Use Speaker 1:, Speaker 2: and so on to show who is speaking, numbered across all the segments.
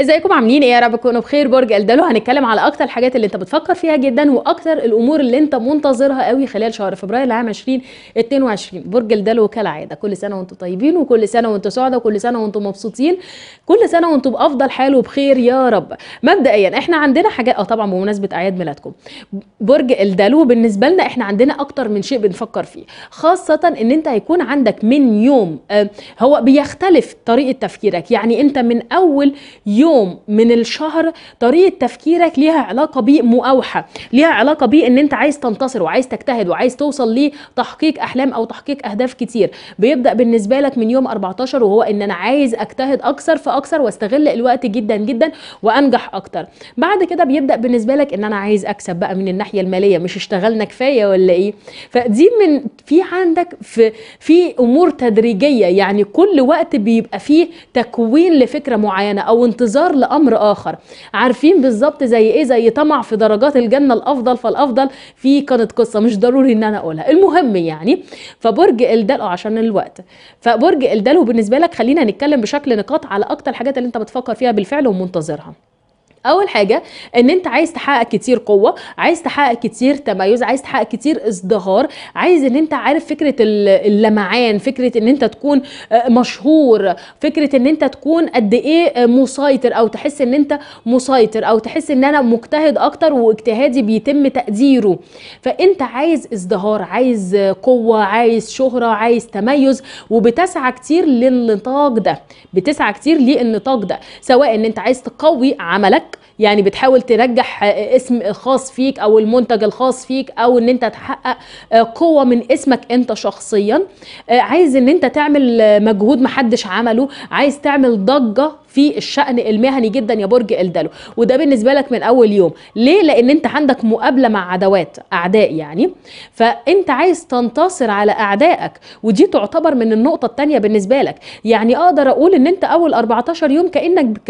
Speaker 1: ازيكم عاملين ايه يا رب تكونوا بخير برج الدلو هنتكلم على اكتر الحاجات اللي انت بتفكر فيها جدا واكتر الامور اللي انت منتظرها قوي خلال شهر فبراير العام 2022 برج الدلو كالعاده كل سنه وانتم طيبين وكل سنه وانتم سعداء وكل سنه وانتم مبسوطين كل سنه وانتم بافضل حال وبخير يا رب مبدئيا احنا عندنا حاجات اه طبعا بمناسبه اعياد ميلادكم برج الدلو بالنسبه لنا احنا عندنا اكتر من شيء بنفكر فيه خاصه ان انت هيكون عندك من يوم آه، هو بيختلف طريقه تفكيرك يعني انت من اول يوم يوم من الشهر طريقه تفكيرك ليها علاقه بمؤاوحه ليها علاقه بان انت عايز تنتصر وعايز تجتهد وعايز توصل لتحقيق احلام او تحقيق اهداف كتير بيبدا بالنسبه لك من يوم 14 وهو ان انا عايز اجتهد اكثر فاكثر واستغل الوقت جدا جدا وانجح اكتر بعد كده بيبدا بالنسبه لك ان انا عايز اكسب بقى من الناحيه الماليه مش اشتغلنا كفايه ولا ايه فدي من في عندك في في امور تدريجيه يعني كل وقت بيبقى فيه تكوين لفكره معينه او انتظار انتظار لامر اخر عارفين بالظبط زي ايه زي طمع في درجات الجنه الافضل فالافضل في كانت قصه مش ضروري ان انا اقولها المهم يعني فبرج الدلو آه، عشان الوقت فبرج الدلو بالنسبه لك خلينا نتكلم بشكل نقاط على اكتر الحاجات اللي انت بتفكر فيها بالفعل ومنتظرها اول حاجه ان انت عايز تحقق كتير قوه عايز تحقق كتير تميز عايز تحقق كتير ازدهار عايز ان انت عارف فكره اللمعان فكره ان انت تكون آه، مشهور فكره ان انت تكون قد ايه آه، مسيطر او تحس ان انت مسيطر او تحس ان انا مجتهد اكتر واجتهادي بيتم تقديره فانت عايز ازدهار عايز قوه عايز شهره عايز تميز وبتسعى كتير للنطاق ده بتسعى كتير للنطاق ده سواء ان انت عايز تقوي عملك يعني بتحاول ترجح اسم خاص فيك او المنتج الخاص فيك او ان انت تحقق آه، قوه من اسمك انت شخصيا آه، عايز ان انت تعمل مجهود محدش عمله عايز تعمل ضجه في الشأن المهني جدا يا برج الدلو وده بالنسبة لك من أول يوم ليه؟ لأن أنت عندك مقابلة مع عدوات أعداء يعني فأنت عايز تنتصر على أعدائك ودي تعتبر من النقطة الثانيه بالنسبة لك يعني أقدر أقول أن أنت أول 14 يوم كأنك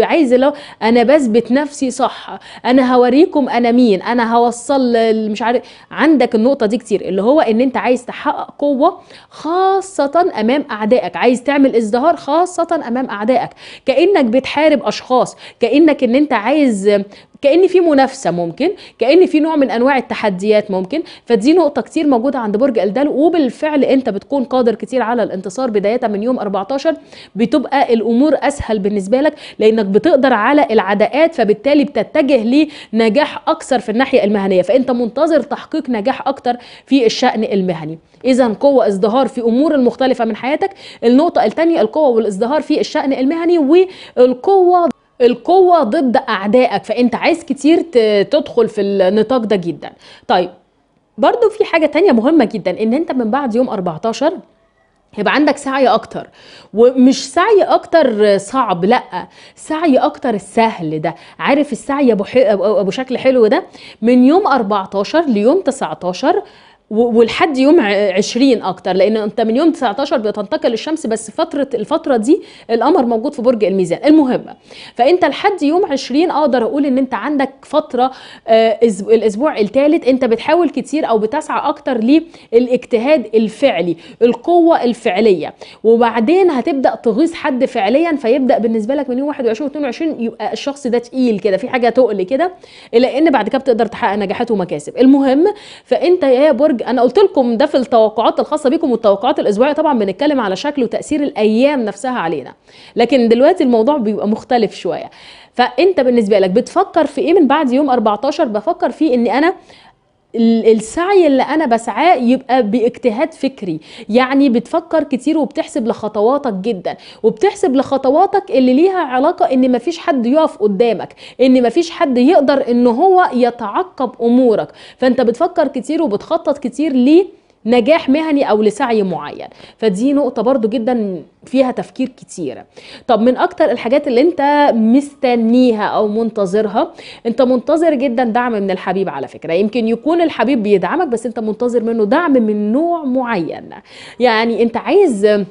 Speaker 1: عايز لو أنا بثبت نفسي صح أنا هوريكم أنا مين أنا هوصل مش عارف عندك النقطة دي كتير اللي هو أن أنت عايز تحقق قوة خاصة أمام أعدائك عايز تعمل ازدهار خاصة أمام أعدائك كانك بتحارب اشخاص كانك ان انت عايز كان في منافسه ممكن كان في نوع من انواع التحديات ممكن فدي نقطه كتير موجوده عند برج الدلو وبالفعل انت بتكون قادر كتير على الانتصار بدايه من يوم 14 بتبقى الامور اسهل بالنسبه لك لانك بتقدر على العداءات فبالتالي بتتجه لنجاح اكثر في الناحيه المهنيه فانت منتظر تحقيق نجاح اكتر في الشان المهني اذا قوه ازدهار في امور المختلفه من حياتك النقطه الثانيه القوه والازدهار في الشان المهني والقوه القوه ضد اعدائك فانت عايز كتير تدخل في النطاق ده جدا طيب برضو في حاجه تانية مهمه جدا ان انت من بعد يوم 14 يبقى عندك سعي اكتر ومش سعي اكتر صعب لا سعي اكتر السهل ده عارف السعي ابو, أبو شكل حلو ده من يوم 14 ليوم 19 ولحد يوم 20 اكتر لان انت من يوم 19 بتنتقل الشمس بس فتره الفتره دي القمر موجود في برج الميزان المهم فانت لحد يوم 20 اقدر اقول ان انت عندك فتره آه الاسبوع الثالث انت بتحاول كتير او بتسعى اكتر للاجتهاد الفعلي القوه الفعليه وبعدين هتبدا تغيظ حد فعليا فيبدا بالنسبه لك من يوم 21 22 يبقى الشخص ده تقيل كده في حاجه تقل كده الا ان بعد كده بتقدر تحقق نجاحات ومكاسب المهم فانت يا برج برنامج انا قلت لكم ده في التوقعات الخاصه بيكم والتوقعات الاسبوعيه طبعا بنتكلم على شكل وتاثير الايام نفسها علينا لكن دلوقتي الموضوع بيبقى مختلف شويه فانت بالنسبه لك بتفكر في ايه من بعد يوم 14 بفكر فيه ان انا السعي اللي انا بسعاه يبقى باجتهاد فكري يعني بتفكر كتير وبتحسب لخطواتك جدا وبتحسب لخطواتك اللي ليها علاقه ان مفيش حد يقف قدامك ان مفيش حد يقدر ان هو يتعقب امورك فانت بتفكر كتير وبتخطط كتير ليه نجاح مهني او لسعي معين فدي نقطه برضو جدا فيها تفكير كتير طب من اكتر الحاجات اللي انت مستنيها او منتظرها انت منتظر جدا دعم من الحبيب على فكره يمكن يكون الحبيب بيدعمك بس انت منتظر منه دعم من نوع معين يعني انت عايز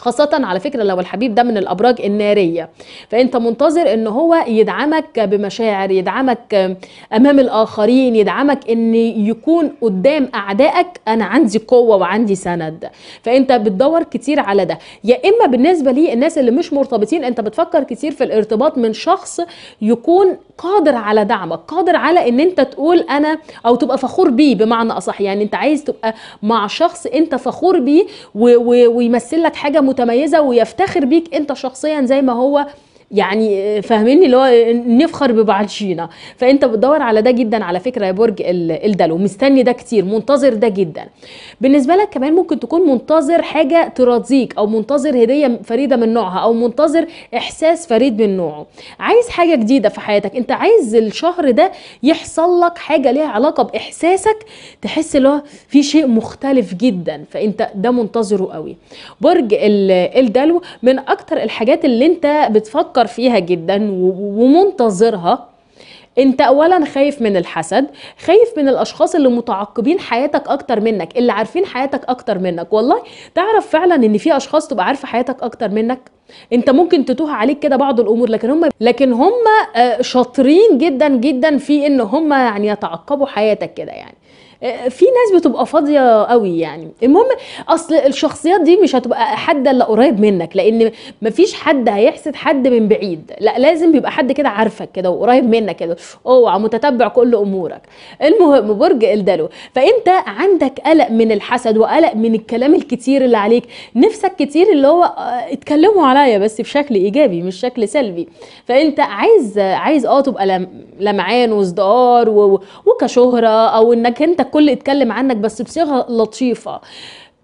Speaker 1: خاصة على فكرة لو الحبيب ده من الأبراج النارية فأنت منتظر أن هو يدعمك بمشاعر يدعمك أمام الآخرين يدعمك أن يكون قدام أعدائك أنا عندي قوة وعندي سند فأنت بتدور كتير على ده يا إما بالنسبة لي الناس اللي مش مرتبطين أنت بتفكر كتير في الارتباط من شخص يكون قادر على دعمك قادر على أن أنت تقول أنا أو تبقى فخور بيه بمعنى أصح يعني أنت عايز تبقى مع شخص أنت فخور بيه ويمثل لك حاجة متميزه ويفتخر بيك انت شخصيا زي ما هو يعني آه، فاهميني اللي هو آه، نفخر ببعالشينا فانت بتدور على ده جدا على فكره يا برج الدلو مستني ده كتير منتظر ده جدا بالنسبه لك كمان ممكن تكون منتظر حاجه تراضيك او منتظر هديه فريده من نوعها او منتظر احساس فريد من نوعه عايز حاجه جديده في حياتك انت عايز الشهر ده يحصل لك حاجه ليها علاقه باحساسك تحس اللي هو في شيء مختلف جدا فانت ده منتظره قوي برج الدلو من اكتر الحاجات اللي انت بتفكر بتفكر فيها جدا ومنتظرها انت اولا خايف من الحسد خايف من الاشخاص اللي متعقبين حياتك اكتر منك اللي عارفين حياتك اكتر منك والله تعرف فعلا ان في اشخاص تبقى عارفه حياتك اكتر منك انت ممكن تتوه عليك كده بعض الامور لكن هم لكن هم آه، شاطرين جدا جدا في ان هم يعني يتعقبوا حياتك كده يعني في ناس بتبقى فاضيه قوي يعني المهم اصل الشخصيات دي مش هتبقى حد الا قريب منك لان مفيش حد هيحسد حد من بعيد لا لازم بيبقى حد كده عارفك كده وقريب منك كده اوعى متتبع كل امورك المهم برج الدلو فانت عندك قلق من الحسد وقلق من الكلام الكتير اللي عليك نفسك كتير اللي هو آه، اتكلموا عليا بس بشكل ايجابي مش شكل سلبي فانت عايز عايز اه تبقى لمعان وازدهار وكشهره او انك انت الكل اتكلم عنك بس بصيغه لطيفه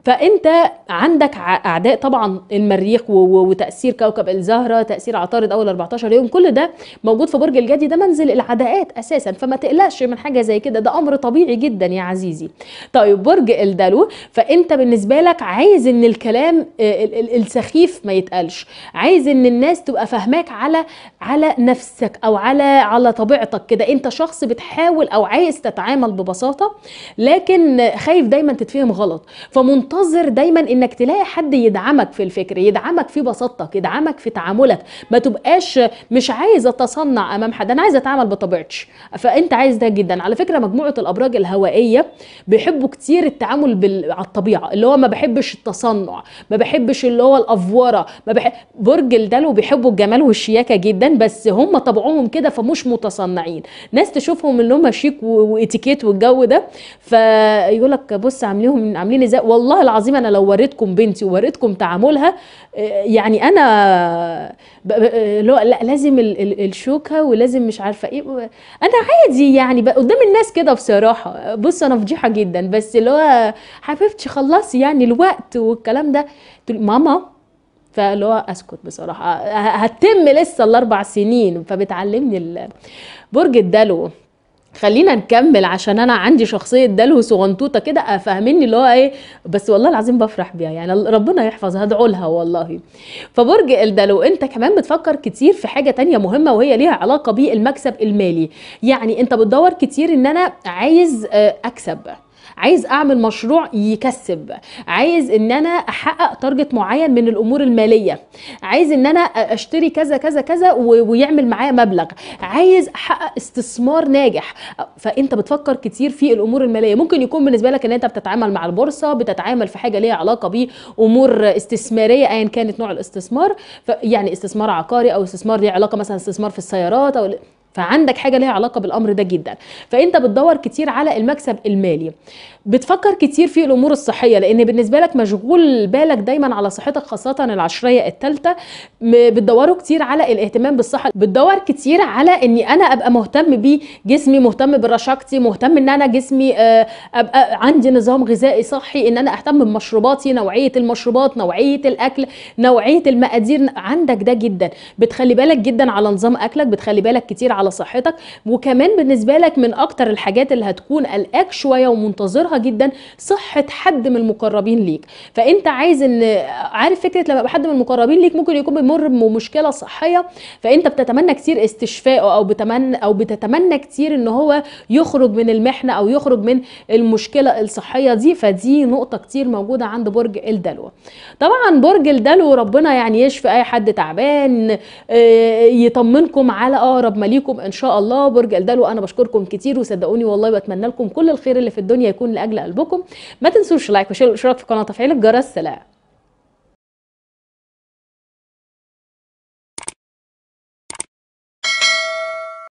Speaker 1: فانت عندك اعداء طبعا المريخ وتاثير كوكب الزهره تاثير عطارد اول 14 يوم كل ده موجود في برج الجدي ده منزل العداءات اساسا فما تقلقش من حاجه زي كده ده امر طبيعي جدا يا عزيزي طيب برج الدلو فانت بالنسبه لك عايز ان الكلام آه، السخيف ما يتقالش عايز ان الناس تبقى فاهماك على على نفسك او على على طبيعتك كده انت شخص بتحاول او عايز تتعامل ببساطه لكن خايف دايما تتفهم غلط فمنطق انتظر دايما انك تلاقي حد يدعمك في الفكر يدعمك في بساطتك يدعمك في تعاملك ما تبقاش مش عايز اتصنع امام حد انا عايز اتعامل بطبيعتي فانت عايز ده جدا على فكره مجموعه الابراج الهوائيه بيحبوا كتير التعامل بال... على الطبيعه اللي هو ما بحبش التصنع ما بحبش اللي هو الافوره ما بحب... برج الدلو بيحبوا الجمال والشياكه جدا بس هم طبعهم كده فمش متصنعين ناس تشوفهم ان هم شيك و... واتيكيت والجو ده فيقول لك بص عاملينهم عاملين ازاي والله العظيم انا لو وريتكم بنتي ووريتكم تعاملها آه، يعني انا لا لازم الشوكه ولازم مش عارفه ايه انا عادي يعني قدام الناس كده بصراحه بص انا فضيحه جدا بس اللي هو حبيبتي خلصي يعني الوقت والكلام ده ماما فاللي هو اسكت بصراحه هتم لسه الاربع سنين فبتعلمني برج الدلو خلينا نكمل عشان انا عندي شخصيه دلو صغنطوطه كده افهمني اللي هو ايه بس والله العظيم بفرح بيها يعني ربنا يحفظها هدعو لها والله فبرج الدلو انت كمان بتفكر كتير في حاجه تانية مهمه وهي ليها علاقه بالمكسب المالي يعني انت بتدور كتير ان انا عايز آه، اكسب عايز اعمل مشروع يكسب عايز ان انا احقق تارجت معين من الامور الماليه عايز ان انا اشتري كذا كذا كذا ويعمل معايا مبلغ عايز احقق استثمار ناجح فانت بتفكر كتير في الامور الماليه ممكن يكون بالنسبه لك ان انت بتتعامل مع البورصه بتتعامل في حاجه ليها علاقه بامور استثماريه ايا كانت نوع الاستثمار يعني استثمار عقاري او استثمار ليه علاقه مثلا استثمار في السيارات او فعندك حاجه ليها علاقه بالامر ده جدا فانت بتدور كتير على المكسب المالي بتفكر كتير في الامور الصحيه لان بالنسبه لك مشغول بالك دايما على صحتك خاصه العشريه الثالثه بتدوروا كتير على الاهتمام بالصحه بتدور كتير على اني انا ابقى مهتم بجسمي مهتم برشاقتي مهتم ان انا جسمي آه، ابقى عندي نظام غذائي صحي ان انا اهتم بمشروباتي نوعيه المشروبات نوعيه الاكل نوعيه المقادير عندك ده جدا بتخلي بالك جدا على نظام اكلك بتخلي بالك كتير على على صحتك وكمان بالنسبه لك من اكتر الحاجات اللي هتكون قلقاك شويه ومنتظرها جدا صحه حد من المقربين ليك فانت عايز ان عارف فكره لما حد من المقربين ليك ممكن يكون بيمر بمشكله صحيه فانت بتتمنى كتير استشفائه او بتمنى او بتتمنى كتير ان هو يخرج من المحنه او يخرج من المشكله الصحيه دي فدي نقطه كتير موجوده عند برج الدلو طبعا برج الدلو ربنا يعني يشفي اي حد تعبان آه، يطمنكم على اقرب مليكم لكم ان شاء الله برج الدلو انا بشكركم كتير وصدقوني والله بتمنى لكم كل الخير اللي في الدنيا يكون لاجل قلبكم ما تنسوش لايك وشير في قناه تفعيل الجرس سلام